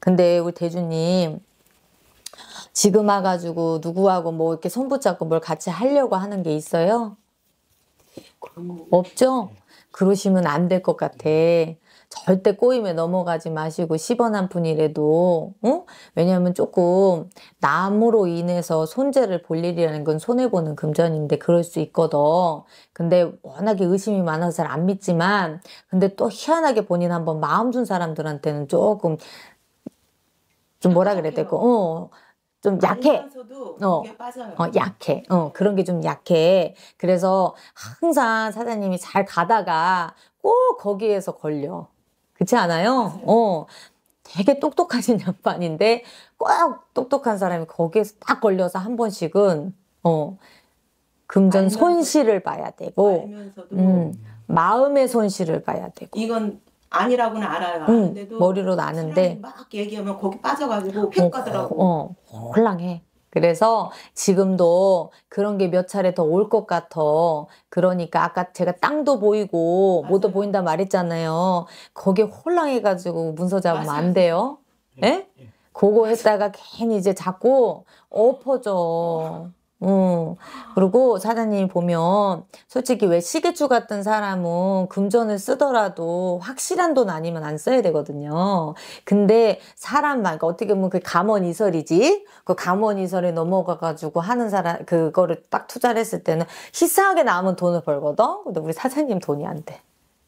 근데 우리 대주님 지금 와가지고 누구하고 뭐 이렇게 손붙잡고 뭘 같이 하려고 하는 게 있어요? 없죠? 그러시면 안 될 것 같아. 절대 꼬임에 넘어가지 마시고 1원한 푼이라도 어? 왜냐하면 조금 남으로 인해서 손재를 볼 일이라는 건 손해보는 금전인데 그럴 수 있거든 근데 워낙에 의심이 많아서 잘 안 믿지만 근데 또 희한하게 본인 한 번 마음 준 사람들한테는 조금 좀 뭐라 아, 그래야 될까? 어. 좀 아, 약해. 어, 어, 약해. 어, 그런 게 좀 약해. 그래서 항상 사장님이 잘 가다가 꼭 거기에서 걸려. 그렇지 않아요? 맞아요. 어. 되게 똑똑하신 양반인데 꼭 똑똑한 사람이 거기에서 딱 걸려서 한 번씩은 어. 금전 손실을 봐야 되고 알면서도. 음, 마음의 손실을 봐야 되고. 이건 아니라고는 알아요. 응, 머리로는 는데막 얘기하면 거기 빠져가지고 휙 가더라고. 어, 어, 혼랑해. 그래서 지금도 그런 게 몇 차례 더 올 것 같아. 그러니까 아까 제가 땅도 보이고 맞아요. 뭐도 보인다 말했잖아요. 거기 혼랑해가지고 문서 잡으면 맞아요. 안 돼요. 예, 예? 예. 그거 했다가 괜히 이제 자꾸 엎어져. 어. 그리고 사장님 보면 솔직히 왜 시계추 같은 사람은 금전을 쓰더라도 확실한 돈 아니면 안 써야 되거든요. 근데 사람만 그러니까 어떻게 보면 그 감원 이설이지. 그 감원 이설에 넘어가 가지고 하는 사람 그거를 딱 투자를 했을 때는 희사하게 남은 돈을 벌거든. 근데 우리 사장님 돈이 안 돼.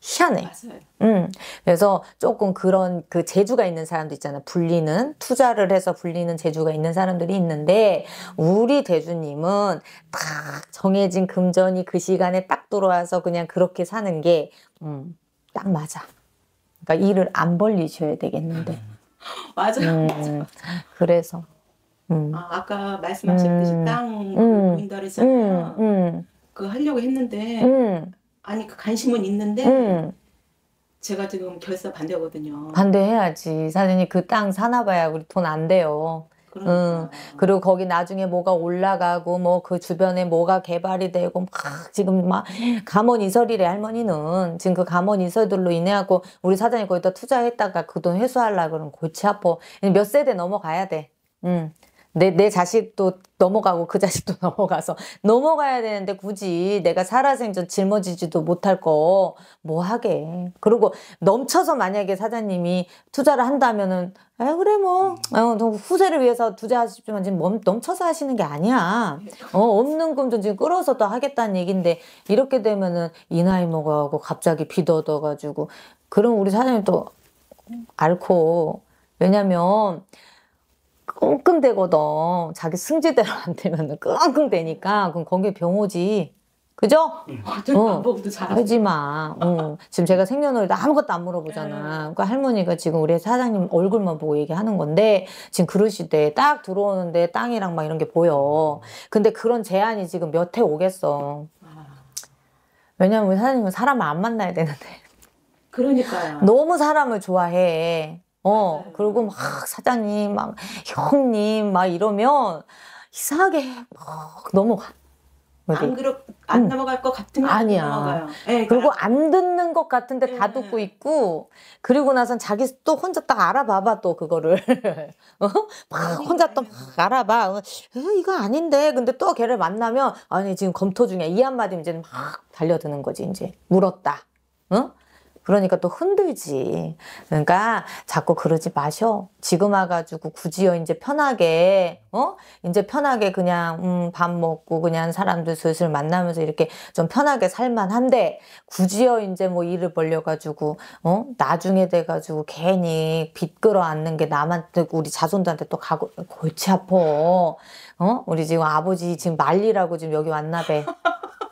희한해. 맞아요. 음. 그래서 조금 그런 그 재주가 있는 사람도 있잖아. 불리는 투자를 해서 불리는 재주가 있는 사람들이 있는데 우리 대주님은 딱 정해진 금전이 그 시간에 딱 들어와서 그냥 그렇게 사는 게딱 음, 맞아. 그러니까 일을 안 벌리셔야 되겠는데. 맞아요. 음, 맞아 그래서 음. 아, 까 말씀하셨듯이 그 음. 그 본다르잖아요. 그 하려고 했는데 음. 아니 그 관심은 있는데 음. 제가 지금 결사 반대거든요. 반대해야지. 사장님 그 땅 사나봐야 우리 돈안 돼요. 그 그리고 거기 나중에 뭐가 올라가고 뭐 그 주변에 뭐가 개발이 되고 막 지금 막 감원 이설이래 할머니는 지금 그 감원 이설들로 인해 갖고 우리 사장이 거기다 투자했다가 그 돈 회수하려 그러면 골치 아퍼 몇 세대 넘어가야 돼. 음. 내, 내 자식도 넘어가고 그 자식도 넘어가서 넘어가야 되는데 굳이 내가 살아생전 짊어지지도 못할 거 뭐 하게. 그리고 넘쳐서 만약에 사장님이 투자를 한다면은 아 그래 뭐 음. 어, 후세를 위해서 투자하십지만 지금 넘, 쳐서 하시는 게 아니야. 어, 없는 금좀 지금 끌어서 또 하겠다는 얘기인데 이렇게 되면은 이 나이 먹어가고 갑자기 빚더어가지고 그럼 우리 사장님 또 앓고 왜냐면 끙끙대거든. 자기 승지대로 안 되면 끙끙대니까 그럼 거기에 병호지 그죠? 아, 어쩔 하지 마. 응. 지금 제가 생년월일 아무것도 안 물어보잖아. 그러니까 할머니가 지금 우리 사장님 얼굴만 보고 얘기하는 건데 지금 그러시대. 딱 들어오는데 땅이랑 막 이런 게 보여. 근데 그런 제안이 지금 몇 해 오겠어. 아. 왜냐면 우리 사장님은 사람을 안 만나야 되는데. 그러니까요. 너무 사람을 좋아해. 어, 그리고 막 사장님, 막 형님, 막 이러면 이상하게 막 넘어가. 안 그렇 안 넘어갈 것 같은 데 아니야. 넘어가요. 네, 그리고 안 듣는 것 같은데 네. 다 예. 듣고 있고 그리고 나선 자기 또 혼자 딱 알아봐봐 또 그거를 어? 막 혼자 또막 알아봐 에, 어, 어, 이거 아닌데 근데 또 걔를 만나면 아니 지금 검토 중이야 이 한마디면 이제 막 달려드는 거지 이제 물었다 어? 그러니까 또 흔들지. 그러니까 자꾸 그러지 마셔. 지금 와가지고 굳이요, 어, 이제 편하게, 어? 이제 편하게 그냥, 음, 밥 먹고 그냥 사람들 슬슬 만나면서 이렇게 좀 편하게 살만한데, 굳이요, 어, 이제 뭐 일을 벌려가지고, 어? 나중에 돼가지고 괜히 빚 끌어 앉는 게 남한테, 우리 자손들한테 또 가고, 골치 아퍼 어? 우리 지금 아버지 지금 말리라고 지금 여기 왔나 봬.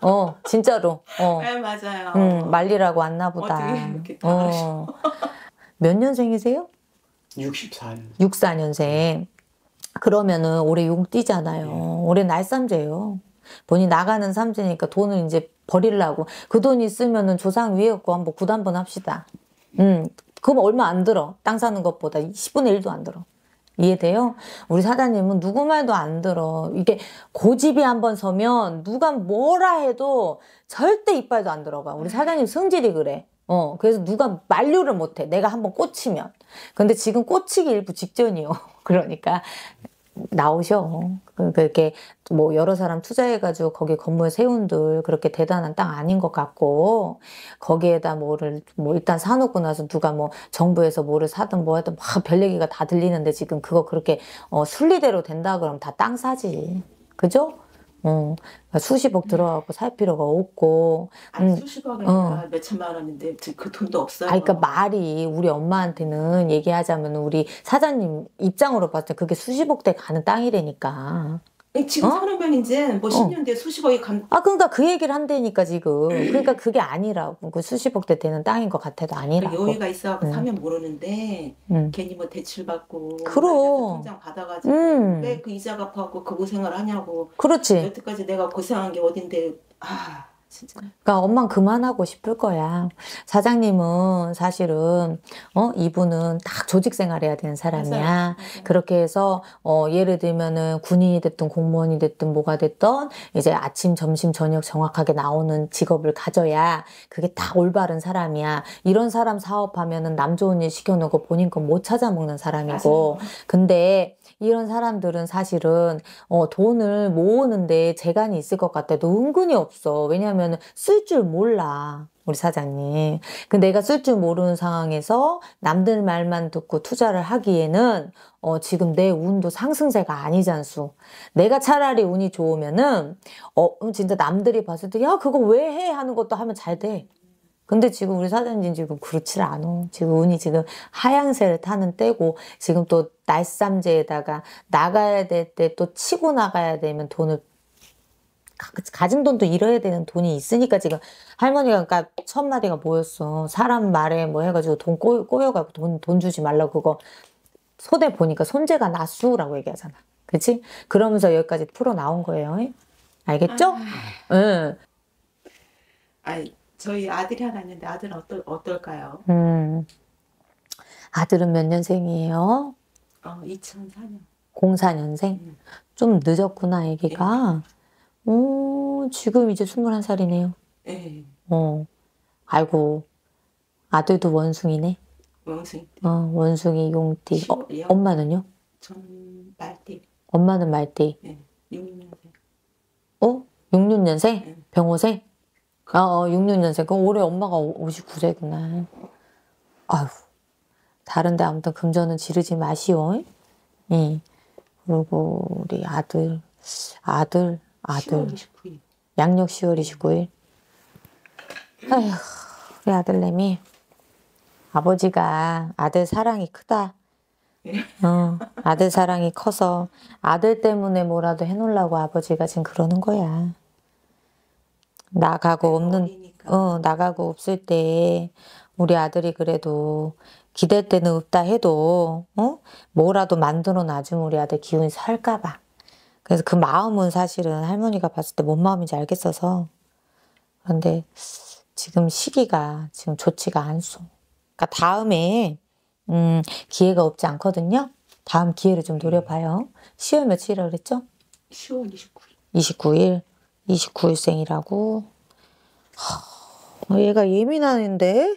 어, 진짜로. 어. 네, 맞아요. 음, 말리라고 왔나 보다. 어몇 어. 년생이세요? 64년. 64년생. 그러면은 올해 용띠잖아요. 네. 예. 올해 날삼재요 본인 나가는 삼재니까 돈을 이제 버릴라고 그돈 있으면은 조상 위에 갖고 한번 구단번 합시다. 음, 그럼 얼마 안 들어. 땅 사는 것보다 10분의 1도 안 들어. 이해돼요? 우리 사장님은 누구 말도 안 들어. 이게 고집이 한번 서면 누가 뭐라 해도 절대 이빨도 안 들어가. 우리 사장님 성질이 그래. 어, 그래서 누가 만류를 못해. 내가 한 번 꽂히면. 근데 지금 꽂히기 일부 직전이요. 그러니까 나오셔. 그렇게 그러니까 뭐 여러 사람 투자해가지고 거기 건물 세운들 그렇게 대단한 땅 아닌 것 같고 거기에다 뭐를 뭐 일단 사놓고 나서 누가 뭐 정부에서 뭐를 사든 뭐 하든 막 별 얘기가 다 들리는데 지금 그거 그렇게 어 순리대로 된다 그럼 다땅 사지. 그죠? 어, 그러니까 수십억 네. 들어가고 살 필요가 없고. 아니, 음, 수십억이니까 어. 몇천만 원인데 그 돈도 없어요. 아, 그니까 말이 우리 엄마한테는 얘기하자면 우리 사장님 입장으로 봤을 때 그게 수십억대 가는 땅이래니까 예, 지금 어? 사람면 이제 뭐 어. 10년 뒤에 수십억이 간. 아 그러니까 그 얘기를 한다니까 지금. 네. 그러니까 그게 아니라고 그 수십억 대 되는 땅인 것 같아도 아니라고. 그러니까 여유가 있어 음. 사면 모르는데 음. 괜히 뭐 대출 받고. 그럼. 통장 받아가지고 음. 왜그 이자 갚아갖고 그 고생을 하냐고. 그렇지. 여태까지 내가 고생한 게 어딘데 아. 진짜. 그러니까 엄만 그만하고 싶을 거야. 사장님은 사실은 어 이분은 딱 조직 생활해야 되는 사람이야. 맞아요. 그렇게 해서 어 예를 들면은 군인이 됐든 공무원이 됐든 뭐가 됐든 이제 아침, 점심, 저녁 정확하게 나오는 직업을 가져야 그게 딱 올바른 사람이야. 이런 사람 사업하면은 남 좋은 일 시켜놓고 본인 건 못 찾아 먹는 사람이고. 맞아요. 근데 이런 사람들은 사실은 어 돈을 모으는데 재간이 있을 것 같아도 은근히 없어. 왜냐면 하면쓸줄 몰라. 우리 사장님. 그 내가 쓸 줄 모르는 상황에서 남들 말만 듣고 투자를 하기에는 어, 지금 내 운도 상승세가 아니잖수. 내가 차라리 운이 좋으면은 어, 음, 진짜 남들이 봤을 때 야 그거 왜 해 하는 것도 하면 잘 돼. 근데 지금 우리 사장님 지금 그렇지 않아. 지금 운이 지금 하향세를 타는 때고 지금 또 날삼재에다가 나가야 될 때 또 치고 나가야 되면 돈을 가진 돈도 잃어야 되는 돈이 있으니까 지금 할머니가 그러니까 첫 마디가 뭐였어 사람 말에 뭐 해가지고 돈 꼬여, 꼬여가고 돈, 돈 주지 말라고 그거 손에 보니까 손재가 나수라고 얘기하잖아 그치? 그러면서 여기까지 풀어 나온 거예요 알겠죠? 아... 응. 아 저희 아들이 하나 있는데 아들은 어떨, 어떨까요? 음. 아들은 몇 년생이에요? 어, 2004년. 04년생? 음. 좀 늦었구나, 애기가. 네. 예. 오, 지금 이제 21살이네요. 네. 예. 어, 아이고, 아들도 원숭이네. 원숭이. 어, 원숭이, 용띠. 어, 엄마는요? 저 말띠. 엄마는 말띠. 네. 예, 6년생. 어? 6년생 네. 예. 병호생? 아, 어, 6년생 그럼 올해 엄마가 59세구나. 아휴. 다른데 아무튼 금전은 지르지 마시오. 예. 그리고 우리 아들, 아들, 아들. 네. 양력 10월 29일. 아휴, 우리 아들내미. 아버지가 아들 사랑이 크다. 네. 어, 아들 사랑이 커서 아들 때문에 뭐라도 해놓으려고 아버지가 지금 그러는 거야. 나가고 없는, 어, 나가고 없을 때 우리 아들이 그래도 기댈 때는 없다 해도, 어? 뭐라도 만들어 놔주면 우리 아들 기운이 살까봐. 그래서 그 마음은 사실은 할머니가 봤을 때 뭔 마음인지 알겠어서 그런데 지금 시기가 지금 좋지가 않소. 그러니까 다음에 음, 기회가 없지 않거든요. 다음 기회를 좀 음. 노려봐요. 10월 며칠이라 그랬죠? 10월 29일. 29일. 29일생이라고. 허, 얘가 예민한데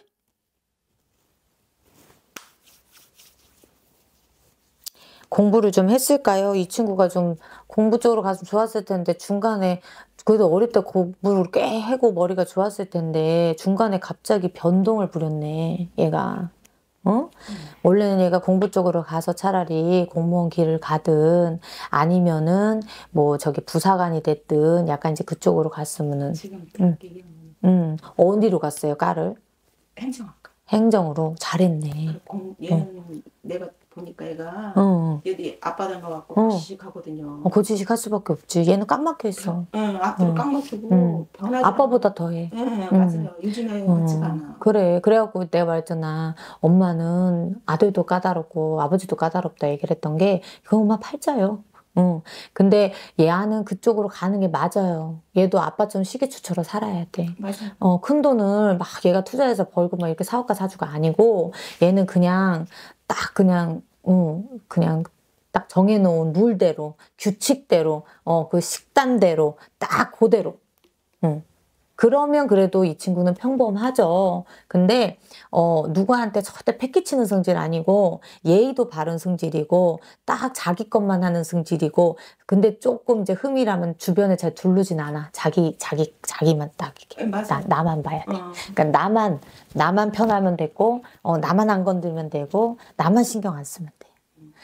공부를 좀 했을까요? 이 친구가 좀 공부 쪽으로 가서 좋았을 텐데 중간에 그래도 어릴 때 공부를 꽤 하고 머리가 좋았을 텐데 중간에 갑자기 변동을 부렸네 얘가 어? 음. 원래는 얘가 공부 쪽으로 가서 차라리 공무원 길을 가든 아니면은 뭐 저기 부사관이 됐든 약간 이제 그쪽으로 갔으면은 지금 음. 음. 어디로 갔어요, 까를? 행정학과. 행정으로 잘했네. 그 공, 얘는 어. 내가 보니까 얘가 어. 여기 앞바닥 가갖고 어. 고지식하거든요. 어, 고지식할 수밖에 없지. 얘는 깜막혀 있어. 응, 앞으로 응. 깜막히고 응. 아빠보다 더해. 응, 맞아요. 유준아이 같지가 않 그래. 그래갖고 내가 말했잖아. 엄마는 아들도 까다롭고 아버지도 까다롭다 얘기를 했던 게 그건 엄마 팔자요. 응. 근데 얘는 그쪽으로 가는 게 맞아요. 얘도 아빠처럼 시계추처럼 살아야 돼. 맞아. 어, 큰 돈을 막 얘가 투자해서 벌고 막 이렇게 사업가 사주가 아니고 얘는 그냥 딱 그냥 음, 그냥 딱 정해놓은 룰대로 규칙대로 어 그 식단대로 딱 그대로 음. 그러면 그래도 이 친구는 평범하죠. 근데 어 누구한테 절대 패기치는 성질 아니고 예의도 바른 성질이고 딱 자기 것만 하는 성질이고 근데 조금 이제 흠이라면 주변에 잘 둘르진 않아. 자기 자기 자기만 딱 이렇게 네, 나, 나만 봐야 돼. 어. 그러니까 나만 나만 편하면 되고 어 나만 안 건들면 되고 나만 신경 안 쓰면 돼.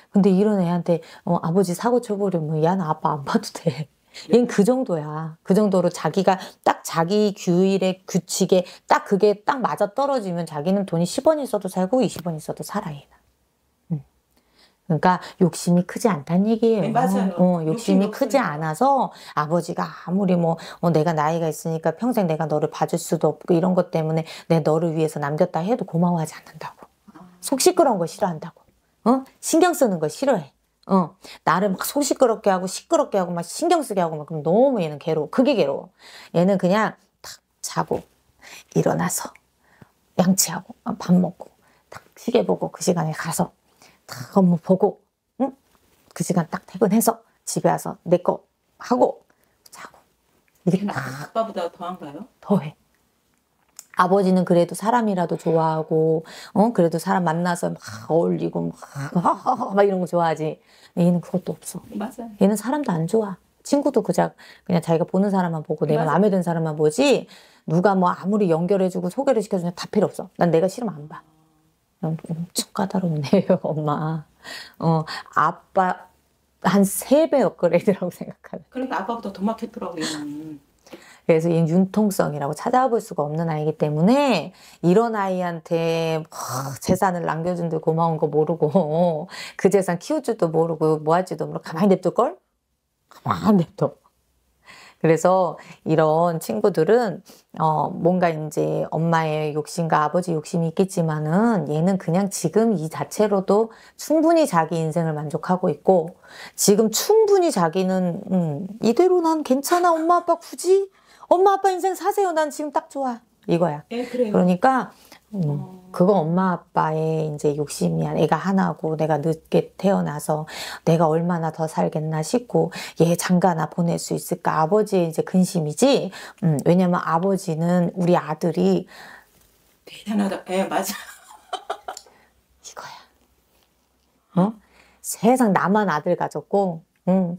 근데 이런 애한테 어 아버지 사고 쳐버리면 야 나 아빠 안 봐도 돼. 예. 얘는 그 정도야. 그 정도로 자기가 딱 자기 규율의 규칙에 딱 그게 딱 맞아 떨어지면 자기는 돈이 10원 있어도 살고 20원 있어도 살아, 얘는. 음. 그러니까 욕심이 크지 않다는 얘기예요. 네, 맞아요. 어, 욕심이 욕심, 크지 욕심. 않아서 아버지가 아무리 뭐 어, 내가 나이가 있으니까 평생 내가 너를 봐줄 수도 없고 이런 것 때문에 내 너를 위해서 남겼다 해도 고마워하지 않는다고. 아. 속 시끄러운 거 싫어한다고. 어? 신경 쓰는 거 싫어해. 어, 나를 막소 시끄럽게 하고 시끄럽게 하고 막 신경 쓰게 하고 막 그럼 너무 얘는 괴로워. 그게 괴로워. 얘는 그냥 탁 자고 일어나서 양치하고 어, 밥 먹고 탁 시계 보고 그 시간에 가서 탁 업무 보고 응? 그 시간 딱 퇴근해서 집에 와서 내 거 하고 자고 이게 아빠보다 더한가요? 더해. 아버지는 그래도 사람이라도 좋아하고, 어, 그래도 사람 만나서 막 어울리고, 막, 막 이런 거 좋아하지. 얘는 그것도 없어. 맞아요. 얘는 사람도 안 좋아. 친구도 그냥, 그냥 자기가 보는 사람만 보고 내가 맞아. 마음에 든 사람만 보지, 누가 뭐 아무리 연결해주고 소개를 시켜주냐 다 필요 없어. 난 내가 싫으면 안 봐. 음, 엄청 까다롭네요, 엄마. 어, 아빠 한세배 업그레이드라고 생각하는. 그러니까 아빠보다 더 막혔더라고요. 그래서 이 융통성이라고 찾아볼 수가 없는 아이기 때문에 이런 아이한테 재산을 남겨준데 고마운 거 모르고 그 재산 키울 줄도 모르고 뭐 할지도 모르고 가만히 냅둘걸? 가만히 냅둬. 그래서 이런 친구들은 어 뭔가 이제 엄마의 욕심과 아버지 욕심이 있겠지만은 얘는 그냥 지금 이 자체로도 충분히 자기 인생을 만족하고 있고 지금 충분히 자기는 음 이대로 난 괜찮아 엄마 아빠 굳이 엄마 아빠 인생 사세요. 난 지금 딱 좋아. 이거야. 네, 그러니까 음, 어... 그거 엄마 아빠의 이제 욕심이 야 애가 하나고 내가 늦게 태어나서 내가 얼마나 더 살겠나 싶고 얘 장가나 보낼 수 있을까 아버지의 이제 근심이지. 음, 왜냐면 아버지는 우리 아들이 대단하다. 예, 맞아. 이거야. 어? 세상 나만 아들 가졌고 음,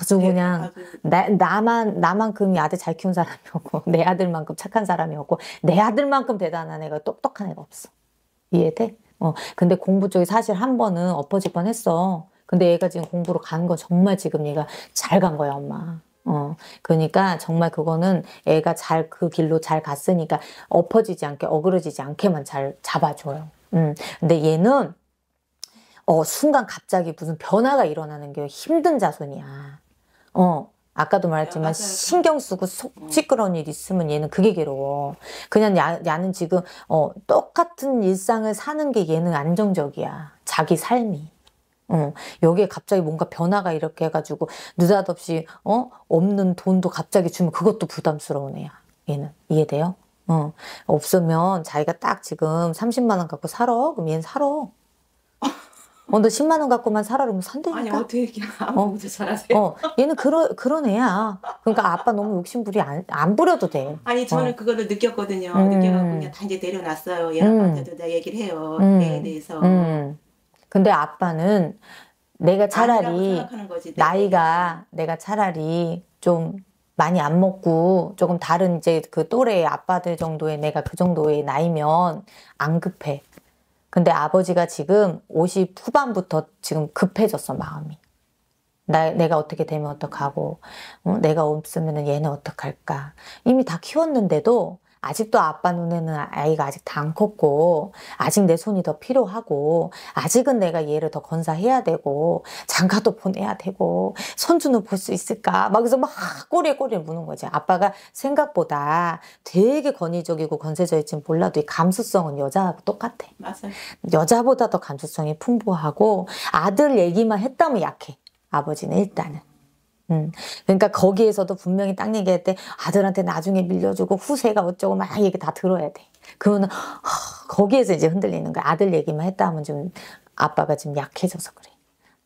아주 네, 그냥 나, 나만 나만큼 아들 잘 키운 사람이 없고 내 아들만큼 착한 사람이 없고 내 아들만큼 대단한 애가 똑똑한 애가 없어. 이해돼? 어, 근데 공부 쪽이 사실 한 번은 엎어질 뻔했어. 근데 얘가 지금 공부로 간 거 정말 지금 얘가 잘 간 거야 엄마. 어, 그러니까 정말 그거는 애가 잘 그 길로 잘 갔으니까 엎어지지 않게 어그러지지 않게만 잘 잡아줘요. 음, 근데 얘는 어, 순간 갑자기 무슨 변화가 일어나는 게 힘든 자손이야. 어. 아까도 네, 말했지만 신경 쓰고 속 시끄러운 음. 일 있으면 얘는 그게 괴로워. 그냥 야, 야는 지금 어, 똑같은 일상을 사는 게 얘는 안정적이야. 자기 삶이. 어, 여기에 갑자기 뭔가 변화가 이렇게 해가지고 느닷없이 어 없는 돈도 갑자기 주면 그것도 부담스러운 애야. 얘는 이해돼요? 어 없으면 자기가 딱 지금 30만 원 갖고 살아. 그럼 얘는 살아. 어, 너 10만 원 갖고만 살아 그러면 산다니까. 아니 어떻게 그냥 아무도 어, 잘하세요. 어, 얘는 그러, 그런 애야. 그러니까 아빠 너무 욕심부리 안, 안 부려도 돼. 아니 저는 어. 그거를 느꼈거든요. 음. 느껴갖고 그냥 다 이제 내려놨어요. 얘 음. 아빠한테도 내 얘기를 해요. 음. 애에 대해서. 음. 근데 아빠는 내가 차라리 거지, 네. 나이가 내가 차라리 좀 많이 안 먹고 조금 다른 이제 그 또래의 아빠들 정도의 내가 그 정도의 나이면 안 급해. 근데 아버지가 지금 50 후반부터 지금 급해졌어, 마음이. 나, 내가 어떻게 되면 어떡하고, 어? 내가 없으면 얘는 어떡할까. 이미 다 키웠는데도 아직도 아빠 눈에는 아이가 아직 다 안 컸고 아직 내 손이 더 필요하고 아직은 내가 얘를 더 건사해야 되고 장가도 보내야 되고 손주는 볼 수 있을까 막 그래서 막 꼬리에 꼬리를 무는 거지 아빠가 생각보다 되게 권위적이고 건세져있진 몰라도 이 감수성은 여자하고 똑같아 맞아요. 여자보다 더 감수성이 풍부하고 아들 얘기만 했다면 약해 아버지는 일단은 음. 그러니까 거기에서도 분명히 딱 얘기할 때 아들한테 나중에 밀려주고 후세가 어쩌고 막 얘기 다 들어야 돼. 그러면 거기에서 이제 흔들리는 거야. 아들 얘기만 했다 하면 좀 아빠가 지금 약해져서 그래.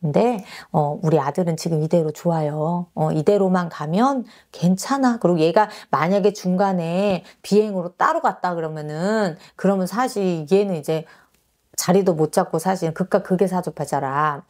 근데 어, 우리 아들은 지금 이대로 좋아요. 어, 이대로만 가면 괜찮아. 그리고 얘가 만약에 중간에 비행으로 따로 갔다 그러면은 그러면 사실 얘는 이제 자리도 못 잡고 사실 그까 그게 사주파자라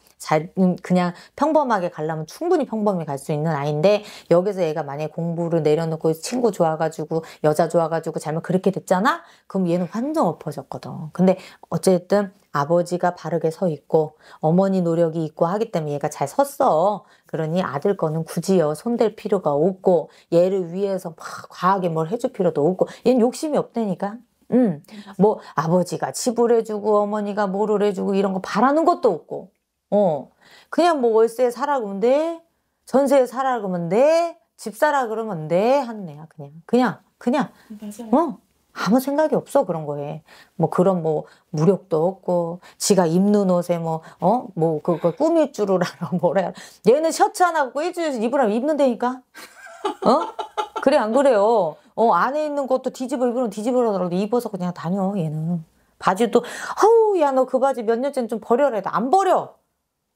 그냥 평범하게 가려면 충분히 평범히 갈 수 있는 아이인데 여기서 얘가 만약에 공부를 내려놓고 친구 좋아가지고 여자 좋아가지고 잘못 그렇게 됐잖아? 그럼 얘는 완전 엎어졌거든. 근데 어쨌든 아버지가 바르게 서 있고 어머니 노력이 있고 하기 때문에 얘가 잘 섰어. 그러니 아들 거는 굳이요 손댈 필요가 없고 얘를 위해서 막 과하게 뭘 해줄 필요도 없고 얘는 욕심이 없다니까. 음, 뭐 아버지가 집을 해주고 어머니가 뭐를 해주고 이런 거 바라는 것도 없고, 어, 그냥 뭐 월세 사라 그러면 돼, 전세 사라 그러면 돼, 집 사라 그러면 돼 하는 애야 그냥, 그냥, 그냥, 맞아요. 어, 아무 생각이 없어 그런 거에 뭐 그런 뭐 무력도 없고 지가 입는 옷에 뭐어뭐 어? 뭐 그거 꾸밀 줄을 알아 뭐래 얘는 셔츠 하나 입고 일주일에 입으라면 입는다니까, 어? 그래 안 그래요? 어, 안에 있는 것도 뒤집어 입으면 뒤집어라더라고 입어서 그냥 다녀, 얘는. 바지도, 아우, 야, 너 그 바지 몇 년째는 좀 버려라. 안 버려!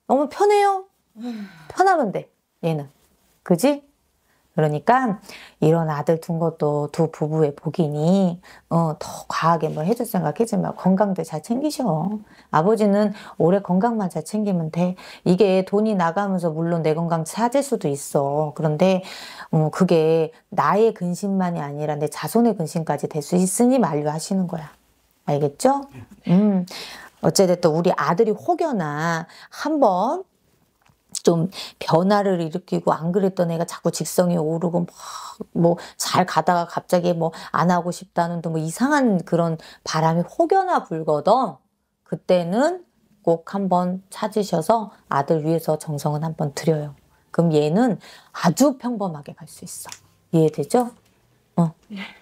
너무 편해요? 편하면 돼, 얘는. 그지? 그러니까 이런 아들 둔 것도 두 부부의 복이니 어, 더 과하게 뭘 해줄 생각하지 마. 건강도 잘 챙기셔. 아버지는 올해 건강만 잘 챙기면 돼. 이게 돈이 나가면서 물론 내 건강 찾을 수도 있어. 그런데 어, 그게 나의 근심만이 아니라 내 자손의 근심까지 될 수 있으니 만류하시는 거야. 알겠죠? 예. 음. 어찌됐든 우리 아들이 혹여나 한번 좀 변화를 일으키고 안 그랬던 애가 자꾸 직성이 오르고 뭐잘 가다가 갑자기 뭐 안 하고 싶다는 또 뭐 이상한 그런 바람이 혹여나 불거든 그때는 꼭 한번 찾으셔서 아들 위해서 정성은 한번 드려요. 그럼 얘는 아주 평범하게 갈 수 있어. 이해되죠? 어. 예.